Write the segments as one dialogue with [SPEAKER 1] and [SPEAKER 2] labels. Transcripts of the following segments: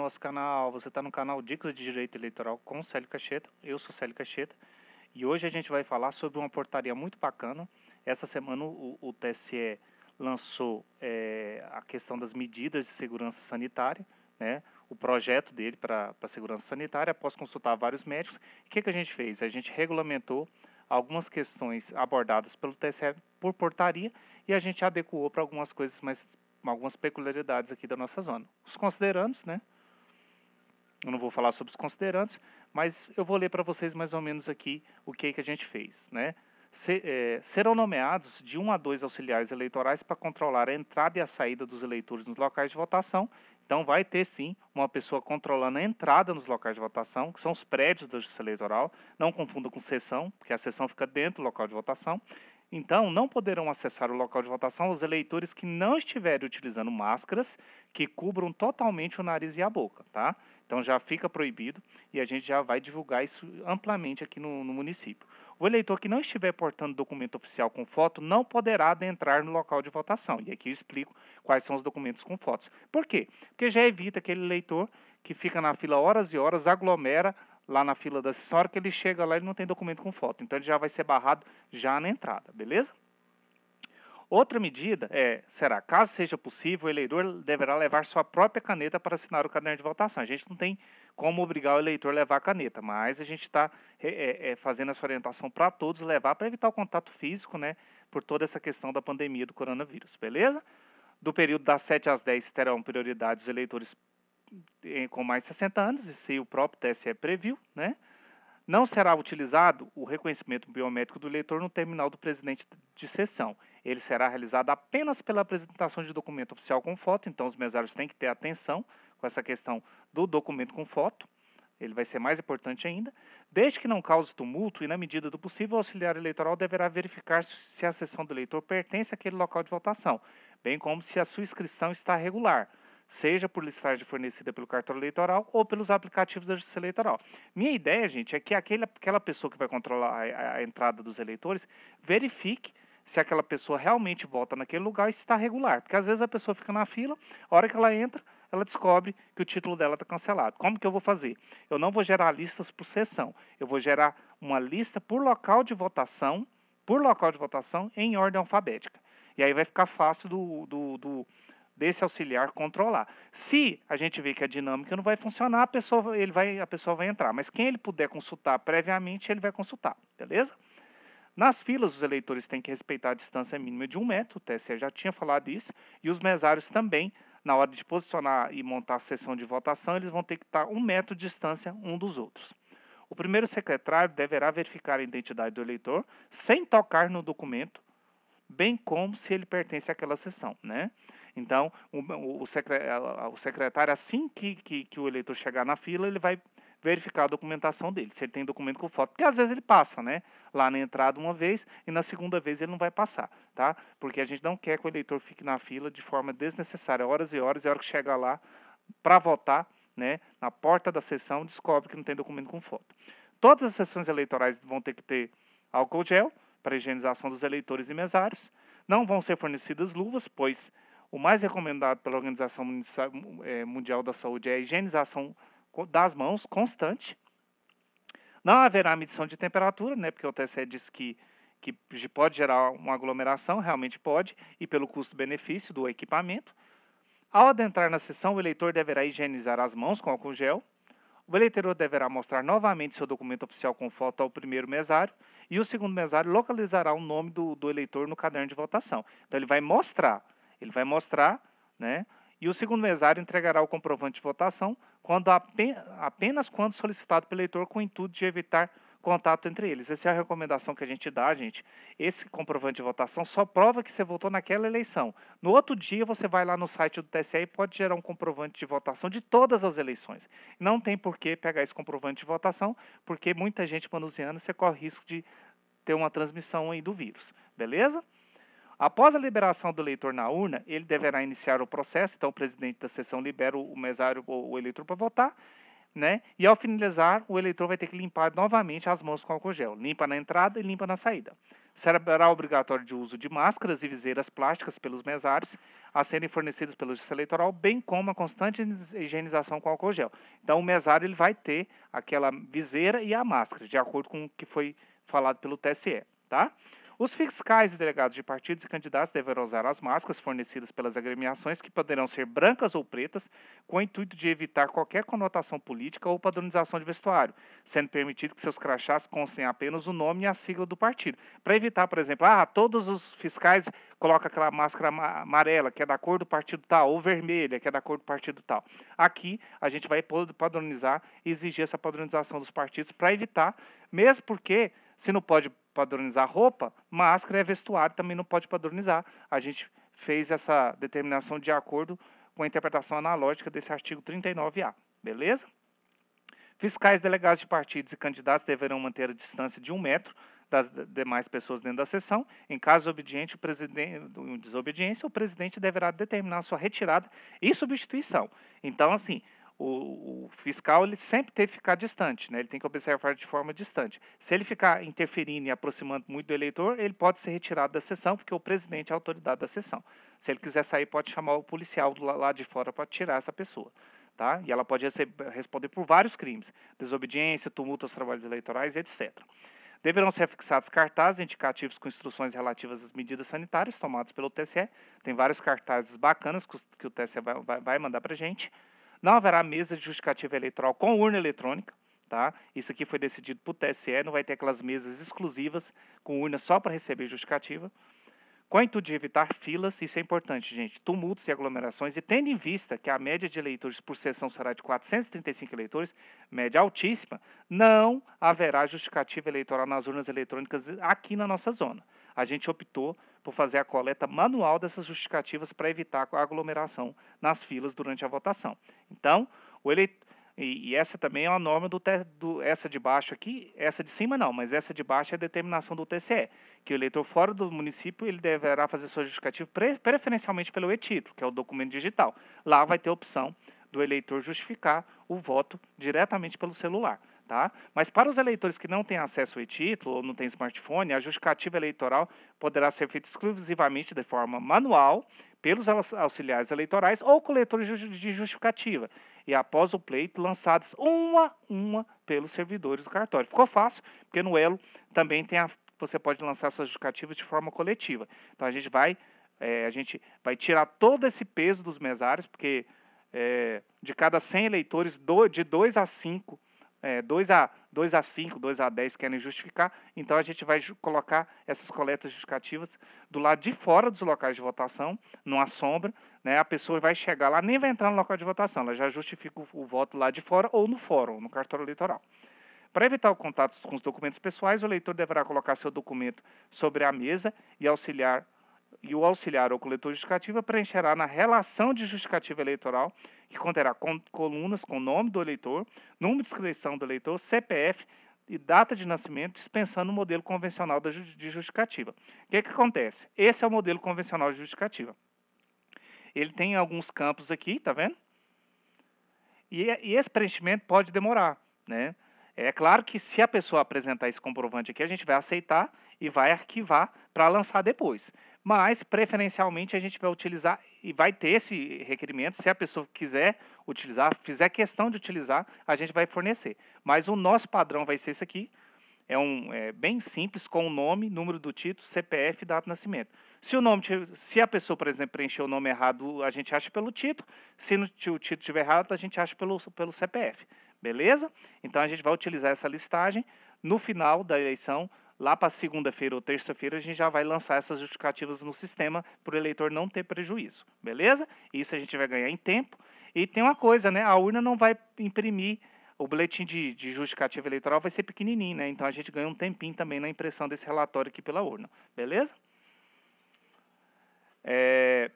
[SPEAKER 1] nosso canal, você está no canal Dicas de Direito Eleitoral com Célio Cacheta. Eu sou Célio Cacheta e hoje a gente vai falar sobre uma portaria muito bacana. Essa semana o, o TSE lançou é, a questão das medidas de segurança sanitária, né? o projeto dele para a segurança sanitária, após consultar vários médicos. O que, que a gente fez? A gente regulamentou algumas questões abordadas pelo TSE por portaria e a gente adequou para algumas coisas mais algumas peculiaridades aqui da nossa zona. Os considerandos, né? Eu não vou falar sobre os considerantes, mas eu vou ler para vocês mais ou menos aqui o que, que a gente fez. Né? Se, é, serão nomeados de um a dois auxiliares eleitorais para controlar a entrada e a saída dos eleitores nos locais de votação. Então, vai ter sim uma pessoa controlando a entrada nos locais de votação, que são os prédios da Justiça Eleitoral. Não confunda com sessão, porque a sessão fica dentro do local de votação. Então, não poderão acessar o local de votação os eleitores que não estiverem utilizando máscaras que cubram totalmente o nariz e a boca, tá? Então, já fica proibido e a gente já vai divulgar isso amplamente aqui no, no município. O eleitor que não estiver portando documento oficial com foto não poderá adentrar no local de votação. E aqui eu explico quais são os documentos com fotos. Por quê? Porque já evita aquele eleitor que fica na fila horas e horas, aglomera lá na fila da sessão. A hora que ele chega lá, ele não tem documento com foto. Então, ele já vai ser barrado já na entrada, beleza? Outra medida é, será, caso seja possível, o eleitor deverá levar sua própria caneta para assinar o caderno de votação. A gente não tem como obrigar o eleitor a levar a caneta, mas a gente está é, é, é, fazendo essa orientação para todos levar, para evitar o contato físico, né, por toda essa questão da pandemia do coronavírus, beleza? Do período das 7 às 10 terão prioridade os eleitores com mais de 60 anos, e se o próprio TSE previu, né? Não será utilizado o reconhecimento biométrico do eleitor no terminal do presidente de sessão. Ele será realizado apenas pela apresentação de documento oficial com foto, então os mesários têm que ter atenção com essa questão do documento com foto. Ele vai ser mais importante ainda. Desde que não cause tumulto e, na medida do possível, o auxiliar eleitoral deverá verificar se a sessão do eleitor pertence àquele local de votação, bem como se a sua inscrição está regular seja por listagem fornecida pelo cartório eleitoral ou pelos aplicativos da Justiça Eleitoral. Minha ideia, gente, é que aquele, aquela pessoa que vai controlar a, a entrada dos eleitores verifique se aquela pessoa realmente vota naquele lugar e se está regular. Porque às vezes a pessoa fica na fila, a hora que ela entra, ela descobre que o título dela está cancelado. Como que eu vou fazer? Eu não vou gerar listas por sessão, eu vou gerar uma lista por local de votação, por local de votação em ordem alfabética. E aí vai ficar fácil do, do, do, desse auxiliar controlar. Se a gente vê que a dinâmica não vai funcionar, a pessoa, ele vai, a pessoa vai entrar. Mas quem ele puder consultar previamente, ele vai consultar, beleza? Nas filas, os eleitores têm que respeitar a distância mínima de um metro, o TSE já tinha falado isso, e os mesários também, na hora de posicionar e montar a sessão de votação, eles vão ter que estar um metro de distância um dos outros. O primeiro secretário deverá verificar a identidade do eleitor sem tocar no documento bem como se ele pertence àquela sessão, né? Então, o, o secretário, assim que, que, que o eleitor chegar na fila, ele vai verificar a documentação dele, se ele tem documento com foto, porque às vezes ele passa, né? Lá na entrada uma vez e na segunda vez ele não vai passar, tá? Porque a gente não quer que o eleitor fique na fila de forma desnecessária, horas e horas, e a hora que chega lá para votar, né, na porta da sessão, descobre que não tem documento com foto. Todas as sessões eleitorais vão ter que ter álcool gel, para a higienização dos eleitores e mesários. Não vão ser fornecidas luvas, pois o mais recomendado pela Organização é, Mundial da Saúde é a higienização das mãos constante. Não haverá medição de temperatura, né, porque o TSE disse que, que pode gerar uma aglomeração, realmente pode, e pelo custo-benefício do equipamento. Ao adentrar na sessão, o eleitor deverá higienizar as mãos com álcool gel, o eleitor deverá mostrar novamente seu documento oficial com foto ao primeiro mesário e o segundo mesário localizará o nome do, do eleitor no caderno de votação. Então ele vai mostrar, ele vai mostrar, né? E o segundo mesário entregará o comprovante de votação quando apenas, apenas quando solicitado pelo eleitor com o intuito de evitar contato entre eles. Essa é a recomendação que a gente dá, gente. Esse comprovante de votação só prova que você votou naquela eleição. No outro dia, você vai lá no site do TSE e pode gerar um comprovante de votação de todas as eleições. Não tem por que pegar esse comprovante de votação, porque muita gente manuseando, você corre risco de ter uma transmissão aí do vírus. Beleza? Após a liberação do eleitor na urna, ele deverá iniciar o processo, então o presidente da sessão libera o mesário ou o eleitor para votar, né? E ao finalizar, o eleitor vai ter que limpar novamente as mãos com álcool gel. Limpa na entrada e limpa na saída. Será obrigatório de uso de máscaras e viseiras plásticas pelos mesários a serem fornecidos pelo Justiça Eleitoral, bem como a constante higienização com álcool gel. Então, o mesário ele vai ter aquela viseira e a máscara, de acordo com o que foi falado pelo TSE, tá? Os fiscais e delegados de partidos e candidatos deverão usar as máscaras fornecidas pelas agremiações, que poderão ser brancas ou pretas, com o intuito de evitar qualquer conotação política ou padronização de vestuário, sendo permitido que seus crachás constem apenas o nome e a sigla do partido. Para evitar, por exemplo, ah, todos os fiscais colocam aquela máscara amarela, que é da cor do partido tal, ou vermelha, que é da cor do partido tal. Aqui, a gente vai padronizar e exigir essa padronização dos partidos para evitar, mesmo porque se não pode padronizar roupa, máscara é vestuário, também não pode padronizar. A gente fez essa determinação de acordo com a interpretação analógica desse artigo 39A, beleza? Fiscais, delegados de partidos e candidatos deverão manter a distância de um metro das demais pessoas dentro da sessão. Em caso obediente, o presidente, desobediência, o presidente deverá determinar sua retirada e substituição. Então, assim, o, o, fiscal ele sempre tem que ficar distante, né? ele tem que observar de forma distante. Se ele ficar interferindo e aproximando muito do eleitor, ele pode ser retirado da sessão, porque o presidente é a autoridade da sessão. Se ele quiser sair, pode chamar o policial do, lá de fora para tirar essa pessoa. Tá? E ela pode receber, responder por vários crimes: desobediência, tumulto aos trabalhos eleitorais, etc. Deverão ser fixados cartazes indicativos com instruções relativas às medidas sanitárias tomadas pelo TSE. Tem vários cartazes bacanas que o TSE vai, vai mandar para a gente. Não haverá mesa de justificativa eleitoral com urna eletrônica. Tá? Isso aqui foi decidido por TSE, não vai ter aquelas mesas exclusivas com urna só para receber justificativa. Com intuito de evitar filas, isso é importante, gente, tumultos e aglomerações, e tendo em vista que a média de eleitores por sessão será de 435 eleitores, média altíssima, não haverá justificativa eleitoral nas urnas eletrônicas aqui na nossa zona a gente optou por fazer a coleta manual dessas justificativas para evitar a aglomeração nas filas durante a votação. Então, o eleitor. E, essa também é uma norma do, do, essa de baixo aqui, essa de cima não, mas essa de baixo é a determinação do TCE, que o eleitor fora do município ele deverá fazer seu justificativo pre, preferencialmente pelo e-título, que é o documento digital. Lá vai ter a opção do eleitor justificar o voto diretamente pelo celular. Tá? Mas para os eleitores que não têm acesso ao título ou não têm smartphone, a justificativa eleitoral poderá ser feita exclusivamente de forma manual pelos auxiliares eleitorais ou coletores de justificativa e após o pleito lançadas uma a uma pelos servidores do cartório. Ficou fácil, porque no Elo também tem a, você pode lançar essas justificativas de forma coletiva. Então a gente vai é, a gente vai tirar todo esse peso dos mesários, porque é, de cada 100 eleitores, do, de 2 a 5 é, 2 a 2 a 5, 2 a 10 querem justificar, então a gente vai colocar essas coletas justificativas do lado de fora dos locais de votação, numa sombra, né? A pessoa vai chegar lá, nem vai entrar no local de votação, ela já justifica o, o voto lá de fora ou no fórum, no cartório eleitoral. Para evitar o contato com os documentos pessoais, o eleitor deverá colocar seu documento sobre a mesa e auxiliar e o auxiliar ou coletor de justificativa preencherá na relação de justificativa eleitoral, que conterá colunas com nome do eleitor, número de inscrição do eleitor, CPF e data de nascimento, dispensando o modelo convencional de justificativa. O que, é que acontece? Esse é o modelo convencional de justificativa. Ele tem alguns campos aqui, tá vendo? E, e esse preenchimento pode demorar, né? É claro que se a pessoa apresentar esse comprovante aqui, a gente vai aceitar e vai arquivar para lançar depois. Mas, preferencialmente, a gente vai utilizar e vai ter esse requerimento. Se a pessoa quiser utilizar, fizer questão de utilizar, a gente vai fornecer. Mas o nosso padrão vai ser esse aqui. É, um, é bem simples, com o nome, número do título, CPF e data de nascimento. Se, o nome, se a pessoa, por exemplo, preencheu o nome errado, a gente acha pelo título. Se o título estiver errado, a gente acha pelo, pelo CPF. Beleza? Então, a gente vai utilizar essa listagem no final da eleição Lá para segunda-feira ou terça-feira, a gente já vai lançar essas justificativas no sistema para o eleitor não ter prejuízo, beleza? Isso a gente vai ganhar em tempo. E tem uma coisa, né? A urna não vai imprimir o boletim de, de justificativa eleitoral vai ser pequenininho, né? Então a gente ganha um tempinho também na impressão desse relatório aqui pela urna, beleza? É,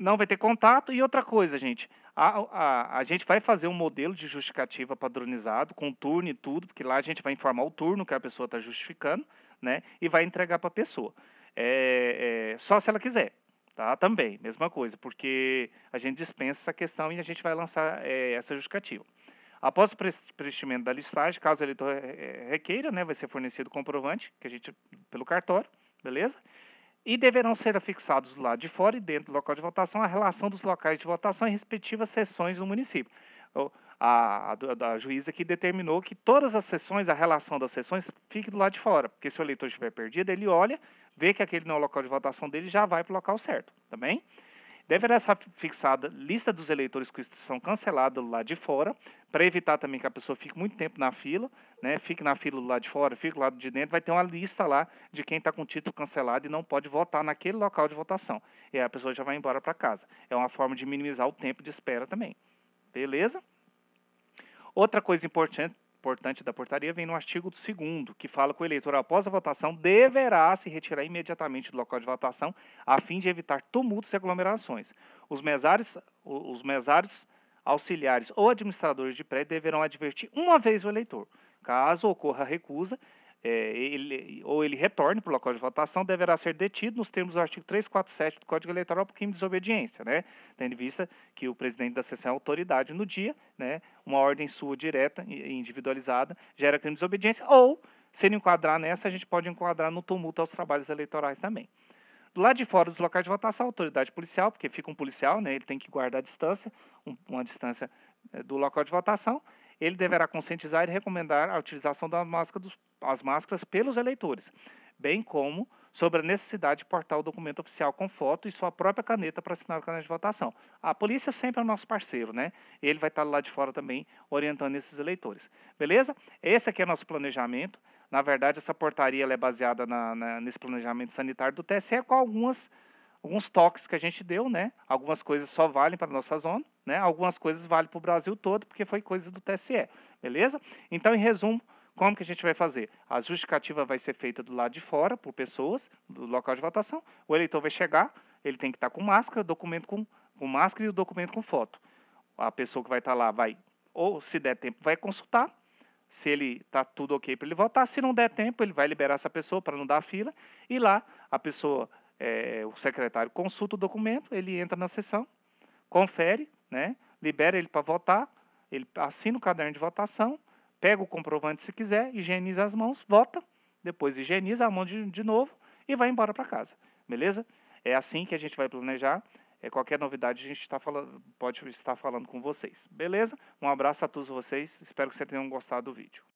[SPEAKER 1] não vai ter contato. E outra coisa, gente, a, a, a gente vai fazer um modelo de justificativa padronizado, com turno e tudo, porque lá a gente vai informar o turno que a pessoa está justificando, né? E vai entregar para a pessoa. É, é, só se ela quiser, tá? Também, mesma coisa, porque a gente dispensa essa questão e a gente vai lançar é, essa justificativa. Após o preenchimento da listagem, caso ele eleitor é, é, requeira, né, vai ser fornecido comprovante, que a gente, pelo cartório, beleza? e deverão ser afixados do lado de fora e dentro do local de votação a relação dos locais de votação e respectivas sessões do município. Então, a, a, a juíza que determinou que todas as sessões, a relação das sessões, fique do lado de fora, porque se o eleitor estiver perdido, ele olha, vê que aquele não é o local de votação dele já vai para o local certo, também. Tá bem? Deverá estar fixada lista dos eleitores que são cancelados lá de fora, para evitar também que a pessoa fique muito tempo na fila, né? Fique na fila lá de fora, fique lá de dentro, vai ter uma lista lá de quem está com o título cancelado e não pode votar naquele local de votação. E aí a pessoa já vai embora para casa. É uma forma de minimizar o tempo de espera também. Beleza? Outra coisa importante, importante da portaria vem no artigo 2 que fala que o eleitor, após a votação, deverá se retirar imediatamente do local de votação, a fim de evitar tumultos e aglomerações. Os mesários, os mesários auxiliares ou administradores de prédio deverão advertir uma vez o eleitor. Caso ocorra recusa, é, ele, ou ele retorne para o local de votação, deverá ser detido nos termos do artigo 347 do Código Eleitoral por crime de desobediência, né? tendo em vista que o presidente da sessão é autoridade no dia, né? uma ordem sua direta e individualizada gera crime de desobediência, ou, se ele enquadrar nessa, a gente pode enquadrar no tumulto aos trabalhos eleitorais também. Do lado de fora dos locais de votação, a autoridade policial, porque fica um policial, né, ele tem que guardar a distância, um, uma distância é, do local de votação, ele deverá conscientizar e recomendar a utilização das máscaras, dos, as máscaras pelos eleitores, bem como sobre a necessidade de portar o documento oficial com foto e sua própria caneta para assinar o caderno de votação. A polícia sempre é o nosso parceiro, né? Ele vai estar lá de fora também orientando esses eleitores. Beleza? Esse aqui é nosso planejamento. Na verdade, essa portaria é baseada na, na, nesse planejamento sanitário do TSE com algumas, alguns toques que a gente deu, né? Algumas coisas só valem para a nossa zona. Né? Algumas coisas valem para o Brasil todo, porque foi coisa do TSE, beleza? Então, em resumo, como que a gente vai fazer? A justificativa vai ser feita do lado de fora, por pessoas, do local de votação. O eleitor vai chegar, ele tem que estar tá com máscara, documento com, com máscara e o documento com foto. A pessoa que vai estar tá lá vai, ou se der tempo, vai consultar se ele está tudo ok para ele votar. Se não der tempo, ele vai liberar essa pessoa para não dar fila. E lá, a pessoa, é, o secretário consulta o documento, ele entra na sessão, confere, né? libera ele para votar, ele assina o caderno de votação, pega o comprovante se quiser, higieniza as mãos, vota, depois higieniza a mão de, de novo e vai embora para casa. Beleza? É assim que a gente vai planejar. É, qualquer novidade a gente tá falando, pode estar falando com vocês. Beleza? Um abraço a todos vocês. Espero que vocês tenham gostado do vídeo.